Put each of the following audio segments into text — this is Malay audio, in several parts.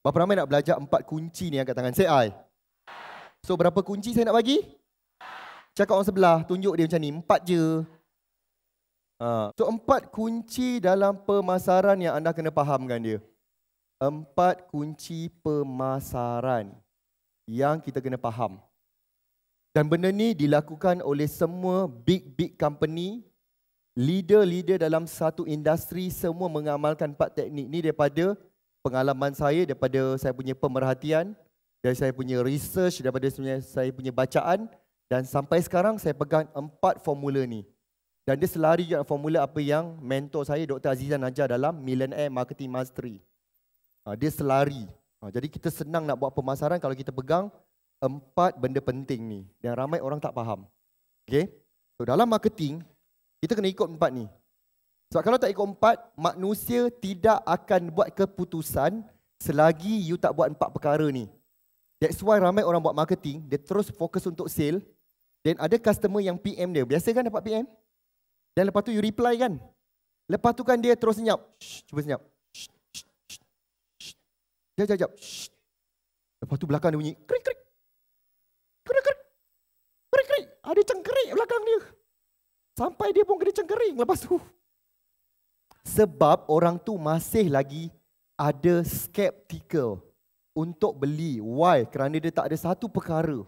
Berapa ramai nak belajar empat kunci ni angkat tangan? Say I. So berapa kunci saya nak bagi? Cakap orang sebelah, tunjuk dia macam ni. Empat je. Ha. So empat kunci dalam pemasaran yang anda kena fahamkan dia. Empat kunci pemasaran yang kita kena faham. Dan benda ni dilakukan oleh semua big-big company, leader-leader dalam satu industri semua mengamalkan empat teknik ni daripada pengalaman saya daripada saya punya pemerhatian dari saya punya research daripada saya punya bacaan dan sampai sekarang saya pegang empat formula ni dan dia selari juga formula apa yang mentor saya Dr. Azizan ajar dalam Millionaire Marketing Mastery. Ha, dia selari. Ha, jadi kita senang nak buat pemasaran kalau kita pegang empat benda penting ni. Yang ramai orang tak faham. Okay? So, dalam marketing, kita kena ikut empat ni. Sebab kalau tak ikut empat, manusia tidak akan buat keputusan selagi you tak buat empat perkara ni. That's why ramai orang buat marketing, dia terus fokus untuk sale. Then ada customer yang PM dia. Biasa kan dapat PM? Dan lepas tu you reply kan? Lepas tu kan dia terus senyap. Shh, cuba senyap. Sekejap, sekejap. Lepas tu belakang dia bunyi, krik, krik. Krik, krik. Krik, krik. Ada cengkerik belakang dia. Sampai dia pun kena cengkerik. Lepas tu, sebab orang tu masih lagi ada skeptical untuk beli. Why? Kerana dia tak ada satu perkara.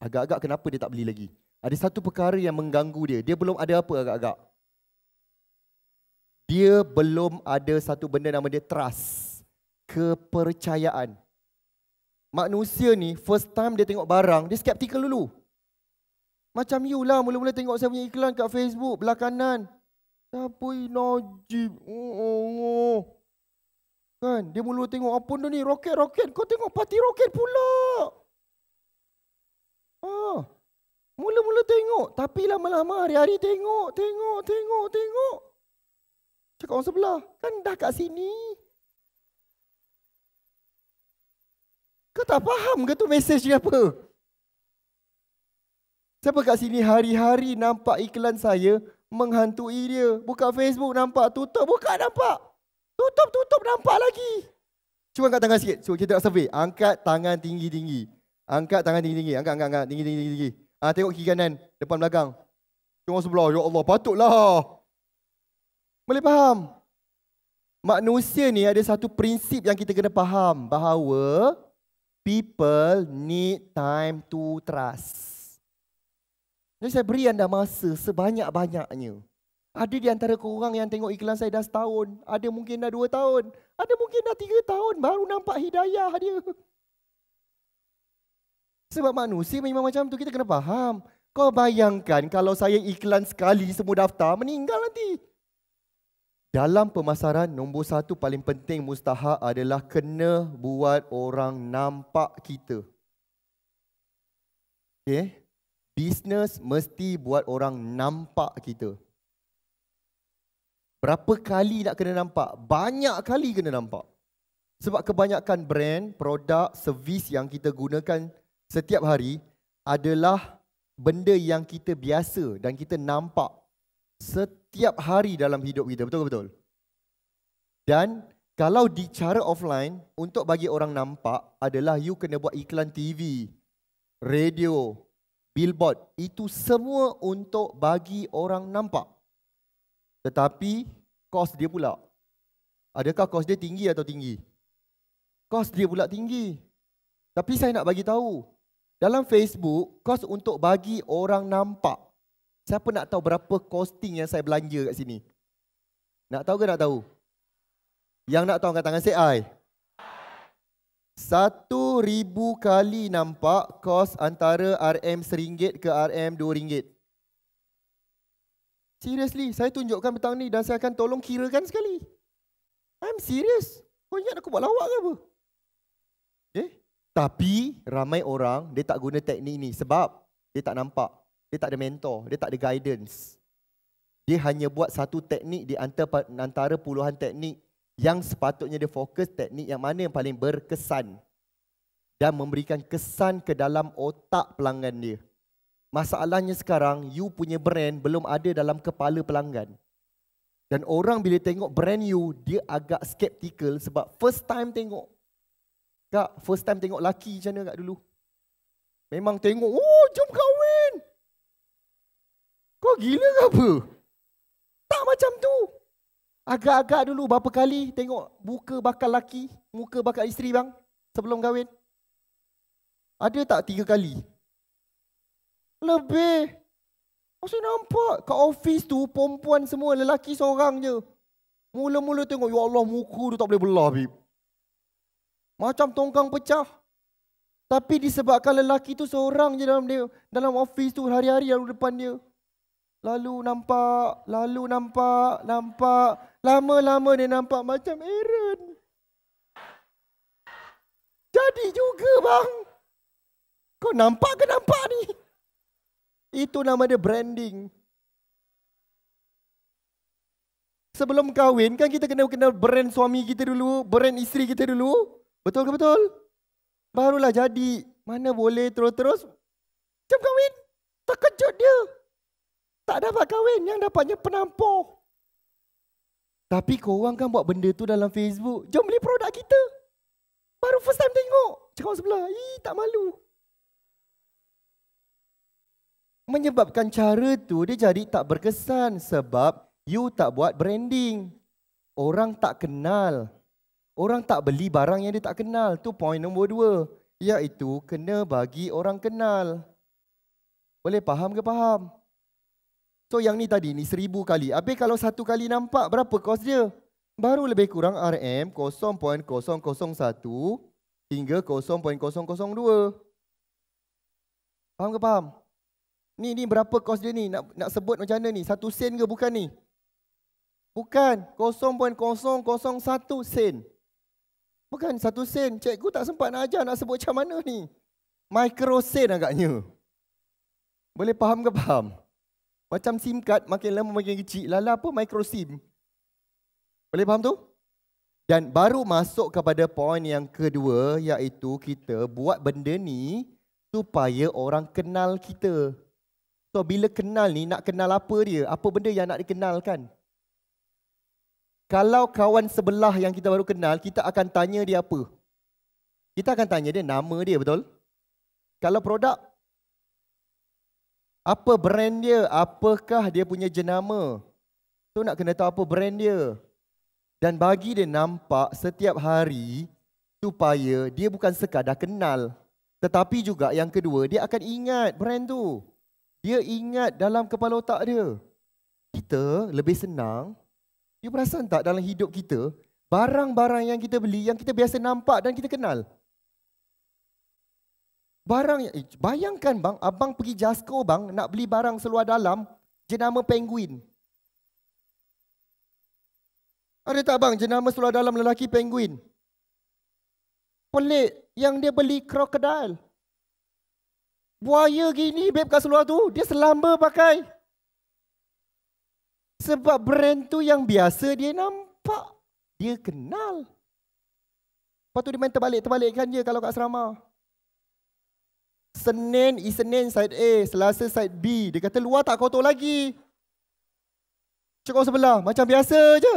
Agak-agak kenapa dia tak beli lagi? Ada satu perkara yang mengganggu dia. Dia belum ada apa agak-agak. Dia belum ada satu benda nama dia trust. Kepercayaan. Manusia ni first time dia tengok barang, dia skeptical dulu. Macam you lah mula-mula tengok saya punya iklan kat Facebook belakangan. Siapa Najib? Oh, oh. Kan? Dia mula tengok apa tu ni? Roket, roket. Kau tengok parti roket pula. Ah. Mula-mula tengok. Tapi lama-lama hari-hari tengok, tengok, tengok, tengok. Cakap orang sebelah. Kan dah kat sini. Kau tak faham ke tu mesej dia apa? Siapa kat sini hari-hari nampak iklan saya? menghantui dia. Buka Facebook nampak, tutup buka nampak. Tutup tutup nampak lagi. Cuba angkat tangan sikit. Cuba kita nak survey. Angkat tangan tinggi-tinggi. Angkat tangan tinggi-tinggi. Angkat angkat angkat tinggi-tinggi tinggi. tinggi, ha, tengok kiri kanan, depan belakang. Cuma sebelah. Ya Allah, patutlah. Boleh faham? Manusia ni ada satu prinsip yang kita kena faham bahawa people need time to trust. Jadi saya beri anda masa sebanyak-banyaknya. Ada di antara korang yang tengok iklan saya dah setahun. Ada mungkin dah dua tahun. Ada mungkin dah tiga tahun baru nampak hidayah dia. Sebab manusia memang macam tu kita kena faham. Kau bayangkan kalau saya iklan sekali semua daftar meninggal nanti. Dalam pemasaran nombor satu paling penting mustahak adalah kena buat orang nampak kita. Okay. Bisnes mesti buat orang nampak kita. Berapa kali nak kena nampak? Banyak kali kena nampak. Sebab kebanyakan brand, produk, servis yang kita gunakan setiap hari adalah benda yang kita biasa dan kita nampak setiap hari dalam hidup kita. Betul ke betul? Dan kalau di cara offline, untuk bagi orang nampak adalah you kena buat iklan TV, radio, billboard itu semua untuk bagi orang nampak. Tetapi kos dia pula. Adakah kos dia tinggi atau tinggi? Kos dia pula tinggi. Tapi saya nak bagi tahu. Dalam Facebook, kos untuk bagi orang nampak. Siapa nak tahu berapa costing yang saya belanja kat sini? Nak tahu ke nak tahu? Yang nak tahu angkat tangan saya. Satu ribu kali nampak kos antara RM1 ke RM2. Seriously, saya tunjukkan petang ni dan saya akan tolong kirakan sekali. I'm serious. Kau ingat aku buat lawak ke apa? Eh? Tapi ramai orang dia tak guna teknik ni sebab dia tak nampak. Dia tak ada mentor, dia tak ada guidance. Dia hanya buat satu teknik di antara puluhan teknik yang sepatutnya dia fokus teknik yang mana yang paling berkesan dan memberikan kesan ke dalam otak pelanggan dia. Masalahnya sekarang you punya brand belum ada dalam kepala pelanggan. Dan orang bila tengok brand you dia agak skeptical sebab first time tengok Kak, first time tengok laki macam mana kak dulu? Memang tengok, oh jom kahwin. Kau gila ke apa? Tak macam tu. Agak-agak dulu berapa kali tengok muka bakal laki, muka bakal isteri bang sebelum kahwin? Ada tak tiga kali? Lebih. Maksudnya nampak kat office tu perempuan semua lelaki seorang je. Mula-mula tengok, ya Allah muka tu tak boleh belah Habib. Macam tongkang pecah. Tapi disebabkan lelaki tu seorang je dalam dia, dalam office tu hari-hari lalu depan dia. Lalu nampak, lalu nampak, nampak lama-lama dia nampak macam Aaron. Jadi juga bang. Kau nampak ke nampak ni? Itu nama dia branding. Sebelum kahwin kan kita kena kenal brand suami kita dulu, brand isteri kita dulu. Betul ke betul? Barulah jadi. Mana boleh terus-terus macam kahwin. Terkejut dia. Tak dapat kahwin yang dapatnya penampuh. Tapi korang kan buat benda tu dalam Facebook. Jom beli produk kita. Baru first time tengok. Cakap sebelah. Ih, tak malu. Menyebabkan cara tu dia jadi tak berkesan sebab you tak buat branding. Orang tak kenal. Orang tak beli barang yang dia tak kenal. Tu point nombor dua. Iaitu kena bagi orang kenal. Boleh faham ke faham? Faham. So yang ni tadi ni seribu kali. Habis kalau satu kali nampak berapa kos dia? Baru lebih kurang RM 0.001 hingga 0.002. Faham ke faham? Ni ni berapa kos dia ni? Nak nak sebut macam mana ni? Satu sen ke bukan ni? Bukan. 0.001 sen. Bukan satu sen. Cikgu tak sempat nak ajar nak sebut macam mana ni. Mikrosen agaknya. Boleh faham ke faham? Macam SIM card makin lama makin kecil, lala pun micro SIM. Boleh faham tu? Dan baru masuk kepada poin yang kedua iaitu kita buat benda ni supaya orang kenal kita. So bila kenal ni nak kenal apa dia? Apa benda yang nak dikenalkan? Kalau kawan sebelah yang kita baru kenal, kita akan tanya dia apa? Kita akan tanya dia nama dia betul? Kalau produk, apa brand dia? Apakah dia punya jenama? Tu nak kena tahu apa brand dia. Dan bagi dia nampak setiap hari supaya dia bukan sekadar kenal. Tetapi juga yang kedua, dia akan ingat brand tu. Dia ingat dalam kepala otak dia. Kita lebih senang. You perasan tak dalam hidup kita, barang-barang yang kita beli, yang kita biasa nampak dan kita kenal. Barang eh, bayangkan bang, abang pergi Jasko bang nak beli barang seluar dalam jenama penguin. Ada tak bang jenama seluar dalam lelaki penguin? Pelik yang dia beli krokodil. Buaya gini beb kat seluar tu, dia selamba pakai. Sebab brand tu yang biasa dia nampak, dia kenal. Lepas tu dia main terbalik-terbalikkan je kalau kat asrama. Senin, Isnin side A, Selasa side B. Dia kata luar tak kotor lagi. Cukup sebelah, macam biasa je.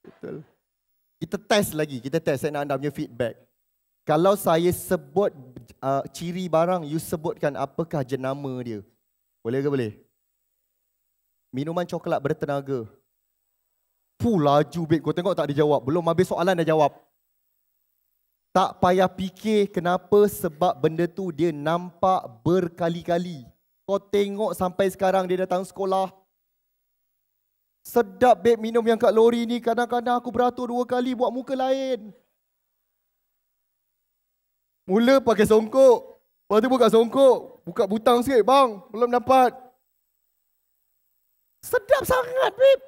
Betul. Kita test lagi, kita test saya nak anda punya feedback. Kalau saya sebut uh, ciri barang, you sebutkan apakah jenama dia. Boleh ke boleh? Minuman coklat bertenaga. Puh, laju babe. Kau tengok tak dia jawab. Belum habis soalan dah jawab. Tak payah fikir kenapa sebab benda tu dia nampak berkali-kali. Kau tengok sampai sekarang dia datang sekolah. Sedap beb minum yang kat lori ni kadang-kadang aku beratur dua kali buat muka lain. Mula pakai songkok. Lepas tu buka songkok. Buka butang sikit bang. Belum dapat. Sedap sangat beb.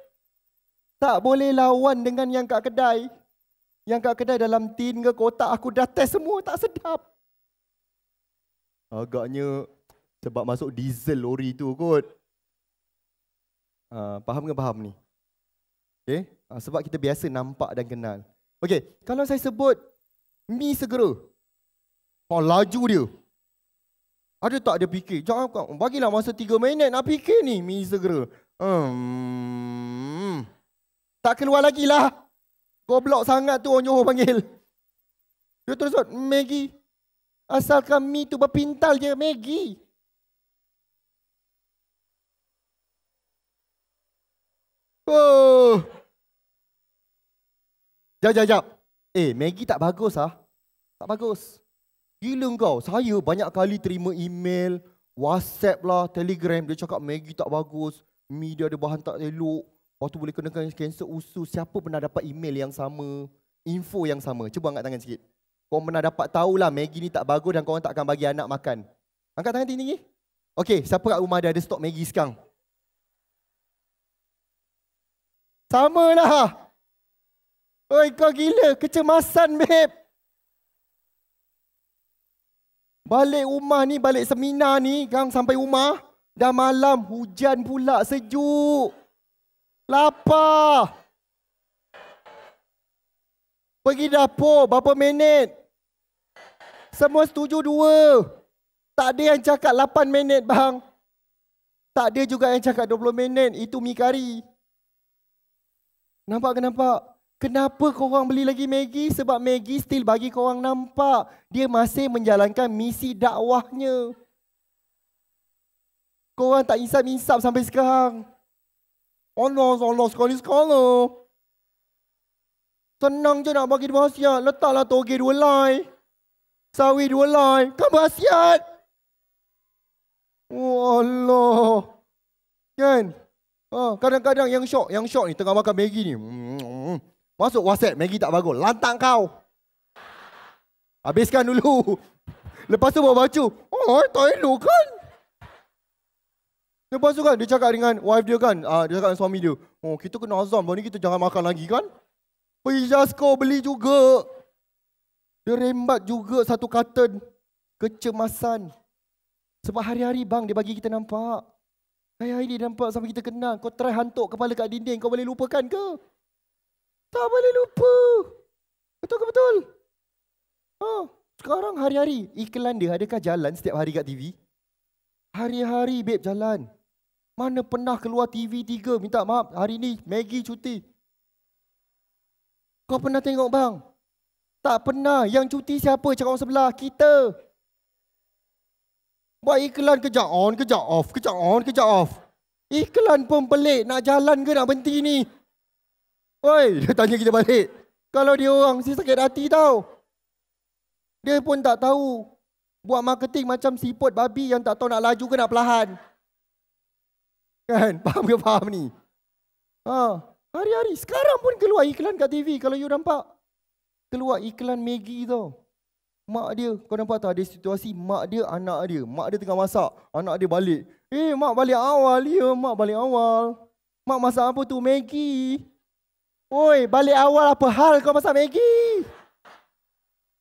Tak boleh lawan dengan yang kat kedai. Yang kat kedai dalam tin ke kotak aku dah test semua tak sedap. Agaknya sebab masuk diesel lori tu kot. Uh, faham ke faham ni? Okay? Uh, ah, sebab kita biasa nampak dan kenal. Okay, kalau saya sebut mi segera. Oh, laju dia. Ada tak dia fikir? Jangan kau bagilah masa 3 minit nak fikir ni mi segera. Hmm. Tak keluar lagi lah. Goblok sangat tu orang Johor panggil. Dia terus buat, Maggi. Asalkan mi tu berpintal je, Maggi. Oh. Jap, jap, jap. Eh, Maggi tak bagus ah. Tak bagus. Gila kau, saya banyak kali terima email, WhatsApp lah, Telegram. Dia cakap Maggi tak bagus. media ada bahan tak elok. Waktu boleh kena cancel usus, siapa pernah dapat email yang sama, info yang sama. Cuba angkat tangan sikit. Kau pernah dapat tahu lah Maggi ni tak bagus dan kau tak akan bagi anak makan. Angkat tangan tinggi-tinggi. Okey, siapa kat rumah dia ada stok Maggi sekarang? Sama lah. Oi, kau gila. Kecemasan, babe. Balik rumah ni, balik seminar ni. Kang sampai rumah. Dah malam, hujan pula sejuk. Lapar. Pergi dapur berapa minit? Semua setuju dua. Tak ada yang cakap lapan minit bang. Tak ada juga yang cakap 20 minit. Itu mi kari. Nampak kenapa? Kenapa kau korang beli lagi Maggi? Sebab Maggi still bagi kau korang nampak. Dia masih menjalankan misi dakwahnya. Kau Korang tak insap-insap sampai sekarang. Oh, Allah, Allah sekali sekala. Senang je nak bagi berhasiat. Letaklah toge dua lain, Sawi dua lain, Kan berhasiat. Oh Allah. Kan? Ha, kadang-kadang yang syok, yang syok ni tengah makan Maggie ni. Masuk WhatsApp, Maggie tak bagus. Lantang kau. Habiskan dulu. Lepas tu bawa baju. Oh, tak elok kan? Lepas tu kan dia cakap dengan wife dia kan, uh, dia cakap dengan suami dia, oh kita kena azam, baru ni kita jangan makan lagi kan. Pergi Jasko beli juga. Dia rembat juga satu carton kecemasan. Sebab hari-hari bang dia bagi kita nampak. hari ini dia nampak sampai kita kenal. Kau try hantuk kepala kat dinding, kau boleh lupakan ke? Tak boleh lupa. Betul ke betul? Oh, sekarang hari-hari iklan dia adakah jalan setiap hari kat TV? Hari-hari babe jalan. Mana pernah keluar TV 3 minta maaf hari ni Maggie cuti. Kau pernah tengok bang? Tak pernah. Yang cuti siapa cakap orang sebelah? Kita. Buat iklan kejap on, kejap off, kejap on, kejap off. Iklan pun pelik. Nak jalan ke nak berhenti ni? Oi, dia tanya kita balik. Kalau dia orang si sakit hati tau. Dia pun tak tahu. Buat marketing macam siput babi yang tak tahu nak laju ke nak perlahan. Kan? Faham ke faham ni? Ha. Hari-hari. Sekarang pun keluar iklan kat TV. Kalau you nampak. Keluar iklan Maggie tau. Mak dia. Kau nampak tak ada situasi mak dia, anak dia. Mak dia tengah masak. Anak dia balik. Eh, mak balik awal. Ya, mak balik awal. Mak masak apa tu? Maggie? Oi, balik awal apa hal kau masak Maggi?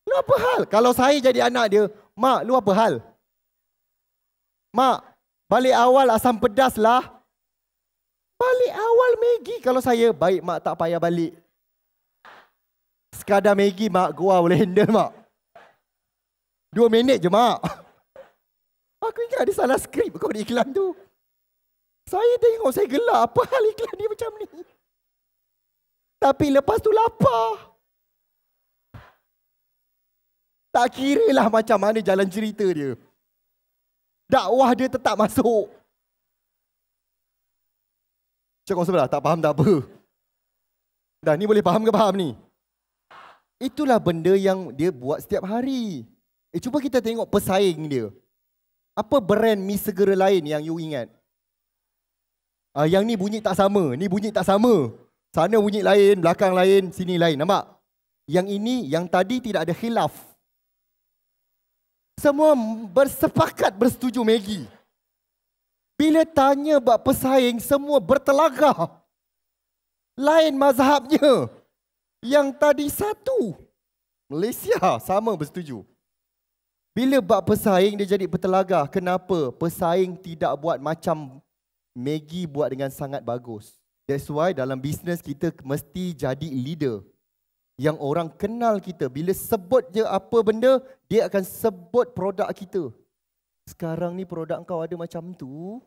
Lu apa hal? Kalau saya jadi anak dia, mak lu apa hal? Mak, Balik awal asam pedas lah. Balik awal Maggi kalau saya. Baik mak tak payah balik. Sekadar Maggi mak gua boleh handle mak. Dua minit je mak. Aku ingat ada salah skrip kau di iklan tu. Saya tengok saya gelap. Apa hal iklan dia macam ni? Tapi lepas tu lapar. Tak kira lah macam mana jalan cerita dia dakwah dia tetap masuk. Cakap orang sebelah, tak faham tak apa. Dah ni boleh faham ke faham ni? Itulah benda yang dia buat setiap hari. Eh cuba kita tengok pesaing dia. Apa brand mi segera lain yang you ingat? Ah uh, yang ni bunyi tak sama, ni bunyi tak sama. Sana bunyi lain, belakang lain, sini lain, nampak? Yang ini yang tadi tidak ada khilaf. Semua bersepakat bersetuju Maggi. Bila tanya buat pesaing, semua bertelaga. Lain mazhabnya. Yang tadi satu. Malaysia sama bersetuju. Bila buat pesaing, dia jadi bertelaga. Kenapa? Pesaing tidak buat macam Maggi buat dengan sangat bagus. That's why dalam bisnes kita mesti jadi leader yang orang kenal kita. Bila sebut je apa benda, dia akan sebut produk kita. Sekarang ni produk kau ada macam tu.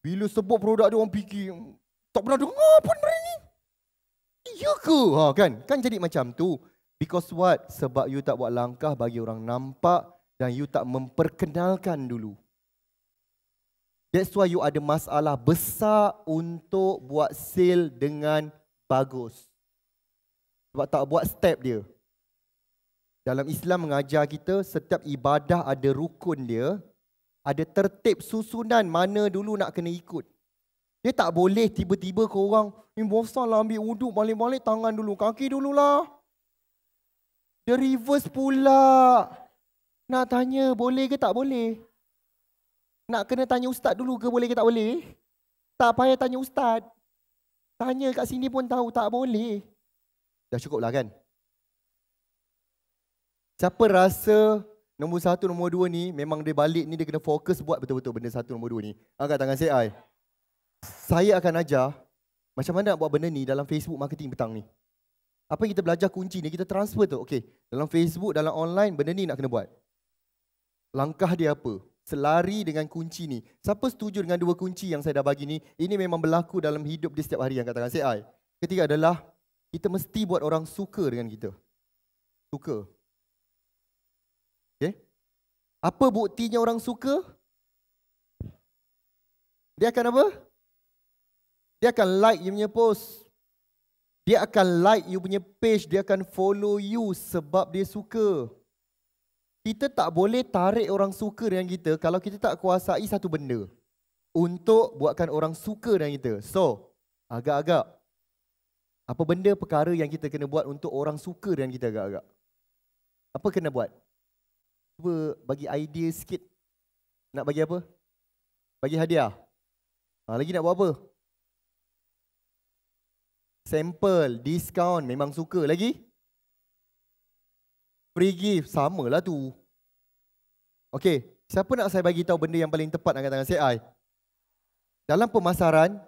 Bila sebut produk dia orang fikir, tak pernah dengar pun benda ni. Ya ke? Ha, kan? kan jadi macam tu. Because what? Sebab you tak buat langkah bagi orang nampak dan you tak memperkenalkan dulu. That's why you ada masalah besar untuk buat sale dengan bagus. Sebab tak buat step dia. Dalam Islam mengajar kita setiap ibadah ada rukun dia, ada tertib susunan mana dulu nak kena ikut. Dia tak boleh tiba-tiba kau orang ni bosan lah ambil uduk balik-balik tangan dulu, kaki dululah. Dia reverse pula. Nak tanya boleh ke tak boleh? Nak kena tanya ustaz dulu ke boleh ke tak boleh? Tak payah tanya ustaz. Tanya kat sini pun tahu tak boleh. Dah cukup lah kan? Siapa rasa nombor satu, nombor dua ni memang dia balik ni dia kena fokus buat betul-betul benda satu, nombor dua ni. Angkat tangan saya. Ay. Saya akan ajar macam mana nak buat benda ni dalam Facebook marketing petang ni. Apa yang kita belajar kunci ni, kita transfer tu. Okay, dalam Facebook, dalam online, benda ni nak kena buat. Langkah dia apa? selari dengan kunci ni. Siapa setuju dengan dua kunci yang saya dah bagi ni? Ini memang berlaku dalam hidup dia setiap hari yang katakan saya. Ketiga adalah kita mesti buat orang suka dengan kita. Suka. Okey. Apa buktinya orang suka? Dia akan apa? Dia akan like you punya post. Dia akan like you punya page, dia akan follow you sebab dia suka kita tak boleh tarik orang suka dengan kita kalau kita tak kuasai satu benda untuk buatkan orang suka dengan kita. So, agak-agak apa benda perkara yang kita kena buat untuk orang suka dengan kita agak-agak? Apa kena buat? Cuba bagi idea sikit. Nak bagi apa? Bagi hadiah. Ha, lagi nak buat apa? Sampel, discount, memang suka. Lagi? Free gift, samalah tu. Okey, siapa nak saya bagi tahu benda yang paling tepat angkat tangan saya? I. Dalam pemasaran,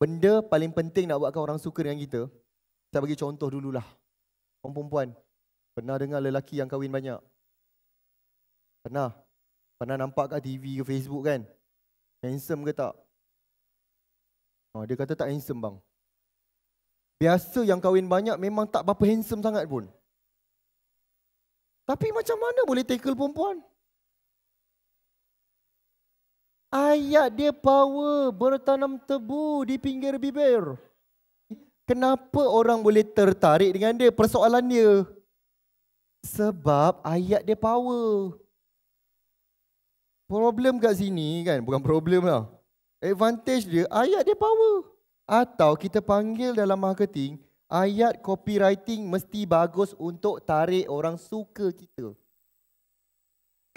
benda paling penting nak buatkan orang suka dengan kita, saya bagi contoh dululah. Perempuan-perempuan, pernah dengar lelaki yang kahwin banyak? Pernah? Pernah nampak kat TV ke Facebook kan? Handsome ke tak? Oh, dia kata tak handsome bang. Biasa yang kahwin banyak memang tak berapa handsome sangat pun. Tapi macam mana boleh tackle perempuan? Ayat dia power bertanam tebu di pinggir bibir. Kenapa orang boleh tertarik dengan dia? Persoalan dia. Sebab ayat dia power. Problem kat sini kan? Bukan problem lah. Advantage dia, ayat dia power. Atau kita panggil dalam marketing, ayat copywriting mesti bagus untuk tarik orang suka kita.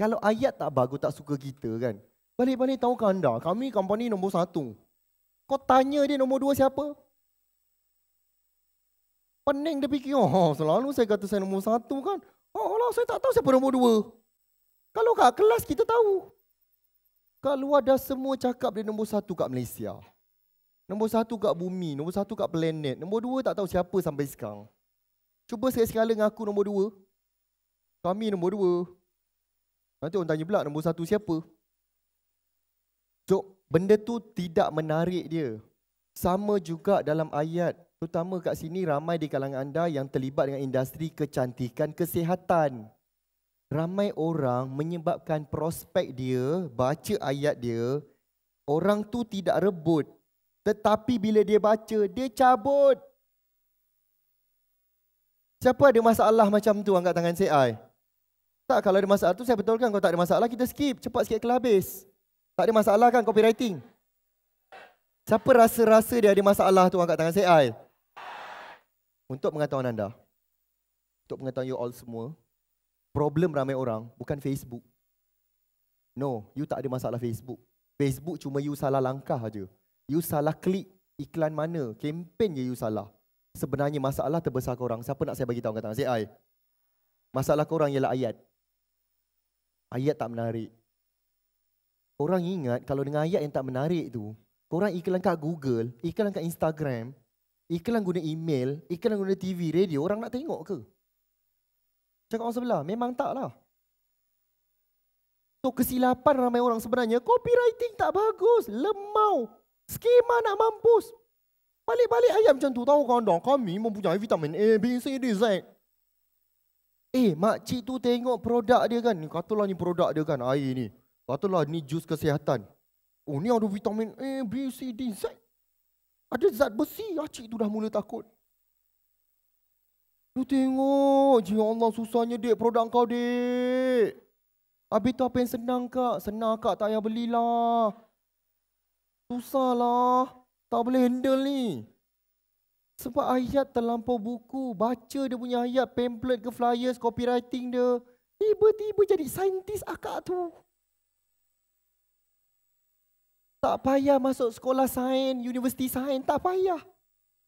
Kalau ayat tak bagus, tak suka kita kan? Balik-balik tahukah anda, kami company nombor satu. Kau tanya dia nombor dua siapa? Pening dia fikir, oh, selalu saya kata saya nombor satu kan. Oh Allah, saya tak tahu siapa nombor dua. Kalau kat kelas kita tahu. Kat luar dah semua cakap dia nombor satu kat Malaysia. Nombor satu kat bumi, nombor satu kat planet. Nombor dua tak tahu siapa sampai sekarang. Cuba sekali-sekala dengan aku nombor dua. Kami nombor dua. Nanti orang tanya pula nombor satu siapa. So, benda tu tidak menarik dia. Sama juga dalam ayat. Terutama kat sini ramai di kalangan anda yang terlibat dengan industri kecantikan kesihatan. Ramai orang menyebabkan prospek dia, baca ayat dia, orang tu tidak rebut. Tetapi bila dia baca, dia cabut. Siapa ada masalah macam tu angkat tangan saya? Tak, kalau ada masalah tu saya betulkan kalau tak ada masalah kita skip. Cepat sikit kelah habis. Tak ada masalah kan copywriting? Siapa rasa-rasa dia ada masalah tu angkat tangan saya ai. Untuk pengetahuan anda. Untuk pengetahuan you all semua. Problem ramai orang bukan Facebook. No, you tak ada masalah Facebook. Facebook cuma you salah langkah aja. You salah klik iklan mana, kempen je you salah. Sebenarnya masalah terbesar kau orang. Siapa nak saya bagi tahu kat tangan saya ai. Masalah kau orang ialah ayat. Ayat tak menarik. Korang ingat kalau dengan ayat yang tak menarik tu, korang iklan kat Google, iklan kat Instagram, iklan guna email, iklan guna TV, radio, orang nak tengok ke? Cakap orang sebelah, memang tak lah. So kesilapan ramai orang sebenarnya, copywriting tak bagus, lemau, skema nak mampus. Balik-balik ayam macam tu, tahu kan dah kami mempunyai vitamin A, B, C, D, Z. Eh, makcik tu tengok produk dia kan. Katalah ni produk dia kan, air ni lah ni jus kesihatan. Oh ni ada vitamin A, B, C, D, Z. Ada zat besi. Acik tu dah mula takut. Lu tengok. Ya Allah susahnya dek produk kau dek. Habis tu apa yang senang kak? Senang kak tak payah belilah. Susahlah. Tak boleh handle ni. Sebab ayat terlampau buku. Baca dia punya ayat. Pamplet ke flyers, copywriting dia. Tiba-tiba jadi saintis akak tu. Tak payah masuk sekolah sains, universiti sains, tak payah.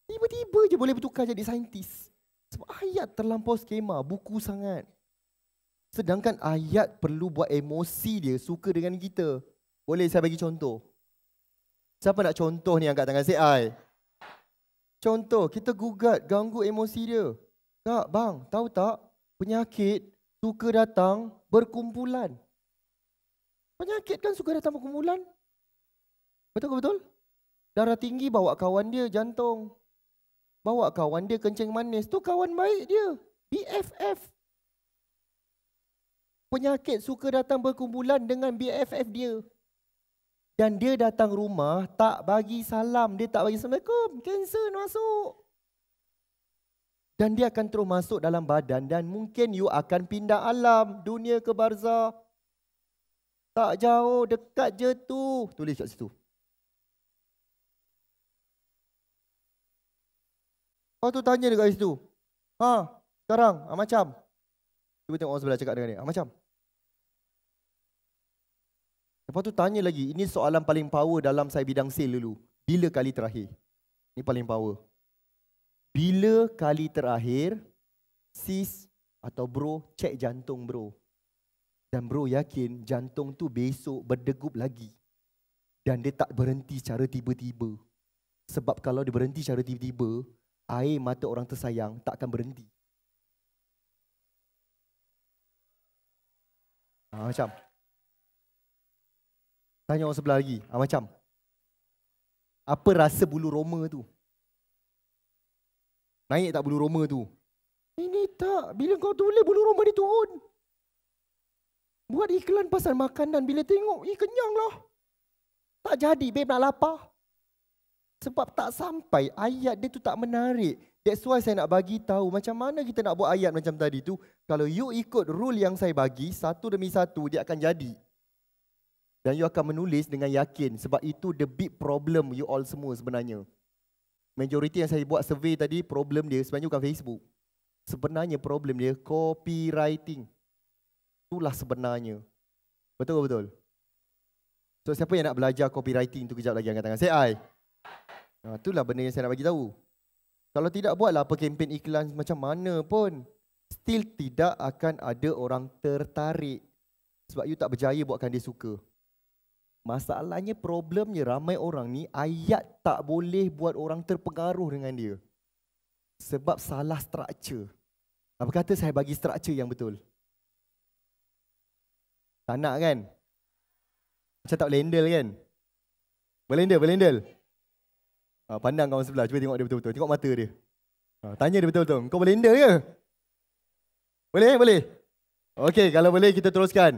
Tiba-tiba je boleh bertukar jadi saintis. Sebab ayat terlampau skema, buku sangat. Sedangkan ayat perlu buat emosi dia suka dengan kita. Boleh saya bagi contoh? Siapa nak contoh ni angkat tangan saya? Contoh, kita gugat ganggu emosi dia. Tak bang, tahu tak? Penyakit suka datang berkumpulan. Penyakit kan suka datang berkumpulan? Betul ke betul? Darah tinggi bawa kawan dia jantung. Bawa kawan dia kencing manis. Tu kawan baik dia. BFF. Penyakit suka datang berkumpulan dengan BFF dia. Dan dia datang rumah tak bagi salam. Dia tak bagi Assalamualaikum. Cancer masuk. Dan dia akan terus masuk dalam badan. Dan mungkin you akan pindah alam. Dunia ke barzah. Tak jauh. Dekat je tu. Tulis kat situ. Kau tu tanya dekat situ. Ha, sekarang ha, macam. Cuba tengok orang sebelah cakap dengan dia. Ha, macam. Lepas tu tanya lagi, ini soalan paling power dalam saya bidang sale dulu. Bila kali terakhir? Ini paling power. Bila kali terakhir sis atau bro cek jantung bro? Dan bro yakin jantung tu besok berdegup lagi. Dan dia tak berhenti secara tiba-tiba. Sebab kalau dia berhenti secara tiba-tiba, air mata orang tersayang tak akan berhenti. Ha, macam. Tanya orang sebelah lagi. Ha, macam. Apa rasa bulu roma tu? Naik tak bulu roma tu? Ini tak. Bila kau tulis bulu roma dia turun. Buat iklan pasal makanan. Bila tengok, eh kenyang lah. Tak jadi babe nak lapar sebab tak sampai ayat dia tu tak menarik. That's why saya nak bagi tahu macam mana kita nak buat ayat macam tadi tu. Kalau you ikut rule yang saya bagi, satu demi satu dia akan jadi. Dan you akan menulis dengan yakin sebab itu the big problem you all semua sebenarnya. Majoriti yang saya buat survey tadi, problem dia sebenarnya bukan Facebook. Sebenarnya problem dia copywriting. Itulah sebenarnya. Betul ke betul? So siapa yang nak belajar copywriting tu kejap lagi angkat tangan. Say aye. Ha, itulah benda yang saya nak bagi tahu. Kalau tidak buatlah apa kempen iklan macam mana pun, still tidak akan ada orang tertarik sebab you tak berjaya buatkan dia suka. Masalahnya problemnya ramai orang ni ayat tak boleh buat orang terpengaruh dengan dia. Sebab salah structure. Apa kata saya bagi structure yang betul? Tak nak kan? Macam tak boleh handle kan? Boleh handle, boleh handle. Ha, pandang kawan sebelah, cuba tengok dia betul-betul. Tengok mata dia. Ha, tanya dia betul-betul. Kau boleh enda ke? Boleh? Boleh? Okey, kalau boleh kita teruskan.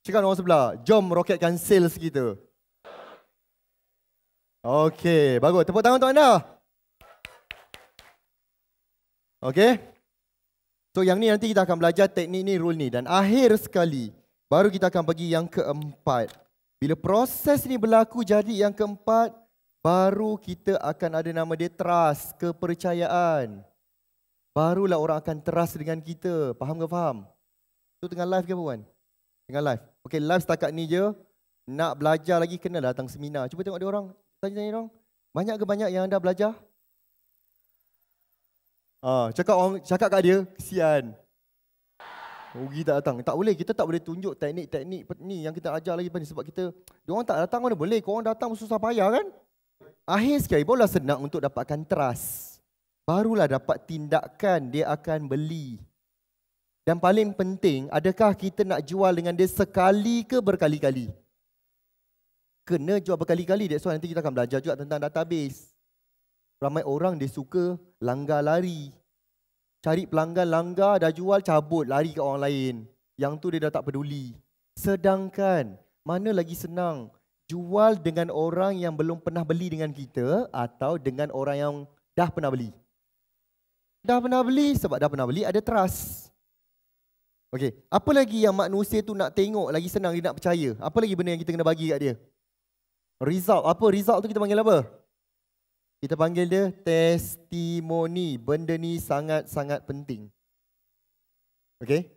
Cakap orang sebelah, jom roketkan sales kita. Okey, bagus. Tepuk tangan untuk anda. Okey. So yang ni nanti kita akan belajar teknik ni, rule ni. Dan akhir sekali, baru kita akan pergi yang keempat. Bila proses ni berlaku jadi yang keempat, baru kita akan ada nama dia trust, kepercayaan. Barulah orang akan trust dengan kita. Faham ke faham? Itu tengah live ke apa Wan? Tengah live. Okay, live setakat ni je. Nak belajar lagi, kena datang seminar. Cuba tengok dia orang. Tanya-tanya orang. Banyak ke banyak yang anda belajar? Ah, cakap orang, cakap kat dia, kesian. Rugi tak datang. Tak boleh, kita tak boleh tunjuk teknik-teknik ni yang kita ajar lagi sebab kita, dia orang tak datang mana boleh. Kau orang datang susah payah kan? Akhir sekali bola senang untuk dapatkan trust. Barulah dapat tindakan dia akan beli. Dan paling penting, adakah kita nak jual dengan dia sekali ke berkali-kali? Kena jual berkali-kali. That's why nanti kita akan belajar juga tentang database. Ramai orang dia suka langgar lari. Cari pelanggan langgar, dah jual, cabut, lari ke orang lain. Yang tu dia dah tak peduli. Sedangkan, mana lagi senang jual dengan orang yang belum pernah beli dengan kita atau dengan orang yang dah pernah beli? Dah pernah beli sebab dah pernah beli ada trust. Okey, apa lagi yang manusia tu nak tengok lagi senang dia nak percaya? Apa lagi benda yang kita kena bagi kat dia? Result, apa result tu kita panggil apa? Kita panggil dia testimoni. Benda ni sangat-sangat penting. Okey.